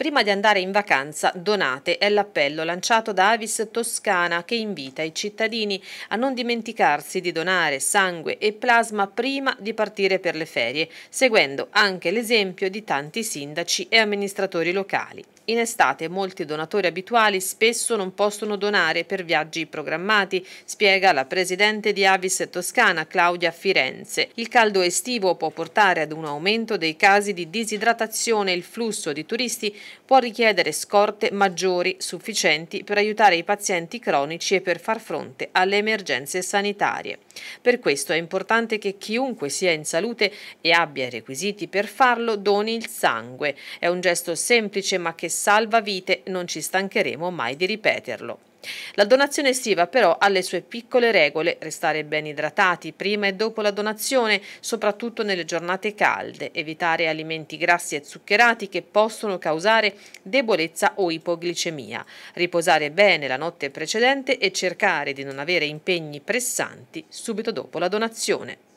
Prima di andare in vacanza, donate è l'appello lanciato da Avis Toscana che invita i cittadini a non dimenticarsi di donare sangue e plasma prima di partire per le ferie, seguendo anche l'esempio di tanti sindaci e amministratori locali. In estate molti donatori abituali spesso non possono donare per viaggi programmati, spiega la presidente di Avis Toscana Claudia Firenze. Il caldo estivo può portare ad un aumento dei casi di disidratazione e il flusso di turisti può richiedere scorte maggiori sufficienti per aiutare i pazienti cronici e per far fronte alle emergenze sanitarie. Per questo è importante che chiunque sia in salute e abbia i requisiti per farlo doni il sangue. È un gesto semplice ma che salva vite, non ci stancheremo mai di ripeterlo. La donazione estiva però ha le sue piccole regole, restare ben idratati prima e dopo la donazione, soprattutto nelle giornate calde, evitare alimenti grassi e zuccherati che possono causare debolezza o ipoglicemia, riposare bene la notte precedente e cercare di non avere impegni pressanti subito dopo la donazione.